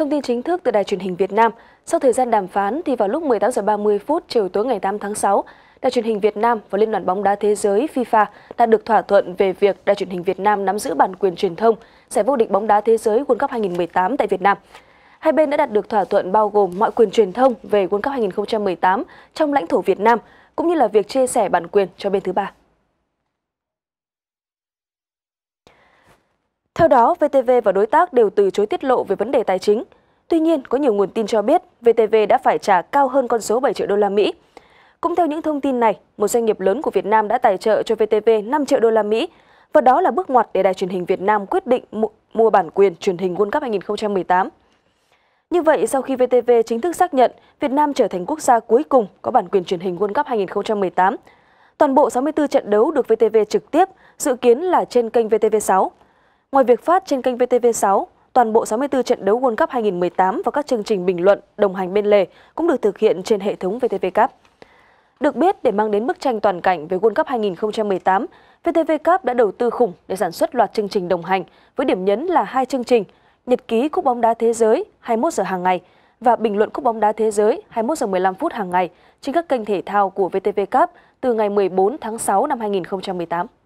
Thông tin chính thức từ Đài truyền hình Việt Nam, sau thời gian đàm phán thì vào lúc 18 giờ 30 phút chiều tối ngày 8 tháng 6, Đài truyền hình Việt Nam và Liên đoàn bóng đá thế giới FIFA đã được thỏa thuận về việc Đài truyền hình Việt Nam nắm giữ bản quyền truyền thông giải vô địch bóng đá thế giới World Cup 2018 tại Việt Nam. Hai bên đã đạt được thỏa thuận bao gồm mọi quyền truyền thông về World Cup 2018 trong lãnh thổ Việt Nam, cũng như là việc chia sẻ bản quyền cho bên thứ ba. Theo đó, VTV và đối tác đều từ chối tiết lộ về vấn đề tài chính. Tuy nhiên, có nhiều nguồn tin cho biết VTV đã phải trả cao hơn con số 7 triệu đô la Mỹ. Cũng theo những thông tin này, một doanh nghiệp lớn của Việt Nam đã tài trợ cho VTV 5 triệu đô la Mỹ và đó là bước ngoặt để Đài truyền hình Việt Nam quyết định mua bản quyền truyền hình World Cup 2018. Như vậy, sau khi VTV chính thức xác nhận Việt Nam trở thành quốc gia cuối cùng có bản quyền truyền hình World Cup 2018, toàn bộ 64 trận đấu được VTV trực tiếp, dự kiến là trên kênh VTV6. Ngoài việc phát trên kênh VTV6, toàn bộ 64 trận đấu World Cup 2018 và các chương trình bình luận đồng hành bên lề cũng được thực hiện trên hệ thống VTV Cup. Được biết, để mang đến bức tranh toàn cảnh về World Cup 2018, VTV Cup đã đầu tư khủng để sản xuất loạt chương trình đồng hành với điểm nhấn là hai chương trình Nhật ký Cúp bóng đá thế giới 21 giờ hàng ngày và Bình luận Cúp bóng đá thế giới 21 giờ 15 phút hàng ngày trên các kênh thể thao của VTV Cup từ ngày 14 tháng 6 năm 2018.